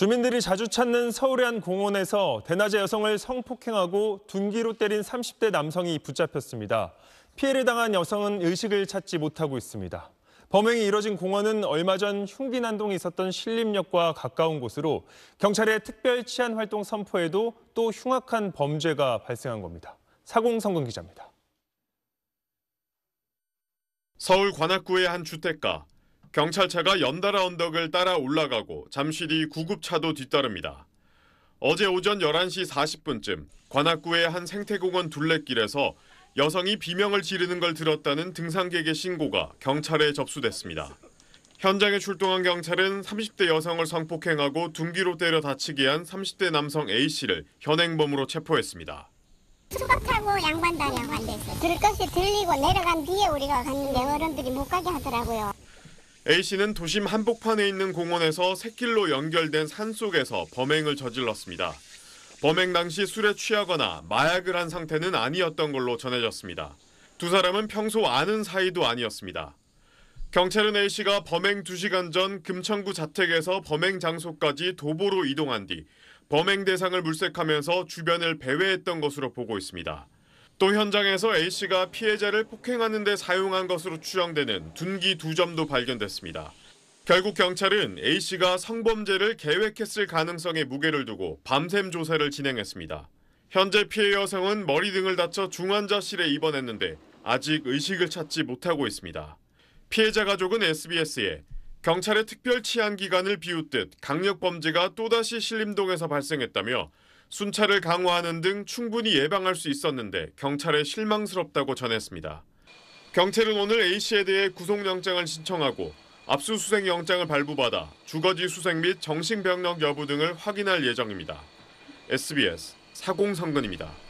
주민들이 자주 찾는 서울의 한 공원에서 대낮에 여성을 성폭행하고 둔기로 때린 30대 남성이 붙잡혔습니다. 피해를 당한 여성은 의식을 찾지 못하고 있습니다. 범행이 이뤄진 공원은 얼마 전 흉기난동이 있었던 신림역과 가까운 곳으로 경찰의 특별 치안 활동 선포에도 또 흉악한 범죄가 발생한 겁니다. 사공성근 기자입니다. 서울 관악구의 한 주택가 경찰차가 연달아 언덕을 따라 올라가고 잠시 뒤 구급차도 뒤따릅니다. 어제 오전 11시 40분쯤 관악구의 한 생태공원 둘레길에서 여성이 비명을 지르는 걸 들었다는 등산객의 신고가 경찰에 접수됐습니다. 현장에 출동한 경찰은 30대 여성을 성폭행하고 둔기로 때려 다치게 한 30대 남성 A씨를 현행범으로 체포했습니다. 수박 타고 양반다에앉아있어 들것이 들리고 내려간 뒤에 우리가 갔는데 어른들이 못 가게 하더라고요. A씨는 도심 한복판에 있는 공원에서 샛길로 연결된 산 속에서 범행을 저질렀습니다. 범행 당시 술에 취하거나 마약을 한 상태는 아니었던 걸로 전해졌습니다. 두 사람은 평소 아는 사이도 아니었습니다. 경찰은 A씨가 범행 2시간 전 금천구 자택에서 범행 장소까지 도보로 이동한 뒤 범행 대상을 물색하면서 주변을 배회했던 것으로 보고 있습니다. 또 현장에서 A씨가 피해자를 폭행하는 데 사용한 것으로 추정되는 둔기 두 점도 발견됐습니다. 결국 경찰은 A씨가 성범죄를 계획했을 가능성에 무게를 두고 밤샘 조사를 진행했습니다. 현재 피해 여성은 머리 등을 다쳐 중환자실에 입원했는데 아직 의식을 찾지 못하고 있습니다. 피해자 가족은 SBS에 경찰의 특별 치안 기간을 비웃듯 강력 범죄가 또다시 신림동에서 발생했다며 순찰을 강화하는 등 충분히 예방할 수 있었는데 경찰에 실망스럽다고 전했습니다. 경찰은 오늘 A씨에 대해 구속영장을 신청하고 압수수색 영장을 발부받아 주거지 수색 및 정신병력 여부 등을 확인할 예정입니다. SBS 사공성근입니다.